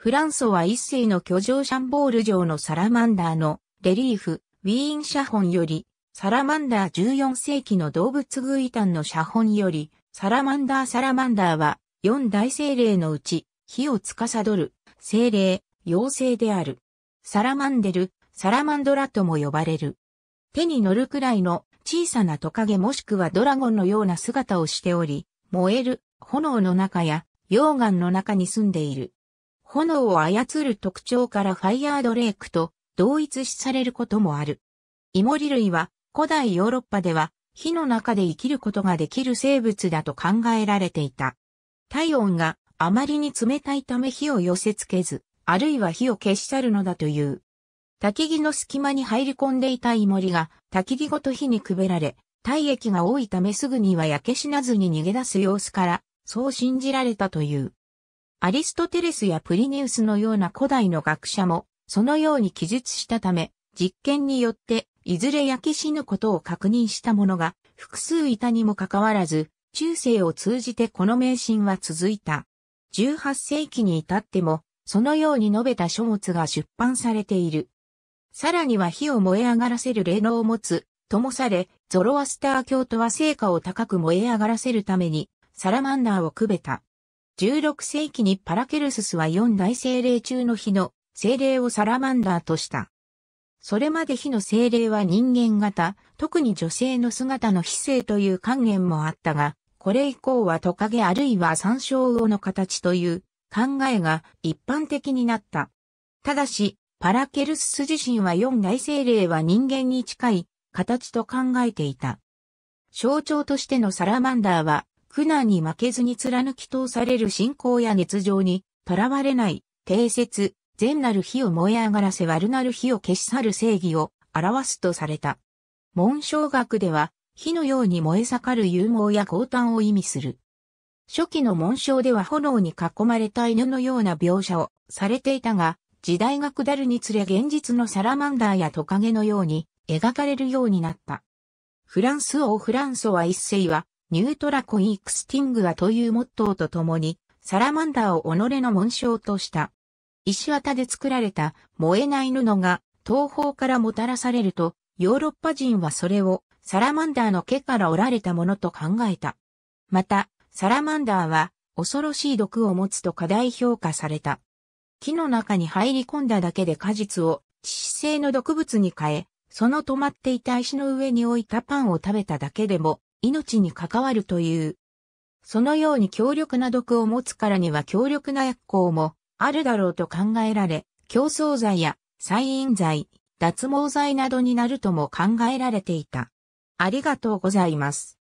フランソは一世の居城シャンボール城のサラマンダーのレリーフ、ウィーン写本より、サラマンダー14世紀の動物グイタンの写本より、サラマンダーサラマンダーは、四大精霊のうち、火を司る、精霊、妖精である。サラマンデル、サラマンドラとも呼ばれる。手に乗るくらいの小さなトカゲもしくはドラゴンのような姿をしており、燃える炎の中や溶岩の中に住んでいる。炎を操る特徴からファイヤードレイクと同一視されることもある。イモリ類は古代ヨーロッパでは火の中で生きることができる生物だと考えられていた。体温があまりに冷たいため火を寄せ付けず、あるいは火を消し去るのだという。焚き木の隙間に入り込んでいたイモリが焚き木ごと火にくべられ、体液が多いためすぐには焼け死なずに逃げ出す様子から、そう信じられたという。アリストテレスやプリニウスのような古代の学者も、そのように記述したため、実験によって、いずれ焼き死ぬことを確認した者が、複数いたにもかかわらず、中世を通じてこの迷信は続いた。18世紀に至っても、そのように述べた書物が出版されている。さらには火を燃え上がらせる霊能を持つ、ともされ、ゾロアスター教徒は成果を高く燃え上がらせるために、サラマンダーをくべた。16世紀にパラケルススは四大精霊中の火の精霊をサラマンダーとした。それまで火の精霊は人間型、特に女性の姿の非性という観念もあったが、これ以降はトカゲあるいは山椒魚の形という考えが一般的になった。ただし、パラケルスス自身は四大精霊は人間に近い形と考えていた。象徴としてのサラマンダーは苦難に負けずに貫き通される信仰や熱情に、とらわれない、定説、善なる火を燃え上がらせ悪なる火を消し去る正義を表すとされた。文章学では、火のように燃え盛る勇猛や高端を意味する。初期の文章では炎に囲まれた犬のような描写をされていたが、時代が下るにつれ現実のサラマンダーやトカゲのように描かれるようになった。フランス王フランソワ一世はニュートラコインクスティングアというモットーとともに、サラマンダーを己の紋章とした。石綿で作られた燃えない布が東方からもたらされると、ヨーロッパ人はそれをサラマンダーの毛から折られたものと考えた。また、サラマンダーは恐ろしい毒を持つと過大評価された。木の中に入り込んだだけで果実を致死性の毒物に変え、その止まっていた石の上に置いたパンを食べただけでも命に関わるという。そのように強力な毒を持つからには強力な薬効もあるだろうと考えられ、競争剤や再飲剤、脱毛剤などになるとも考えられていた。ありがとうございます。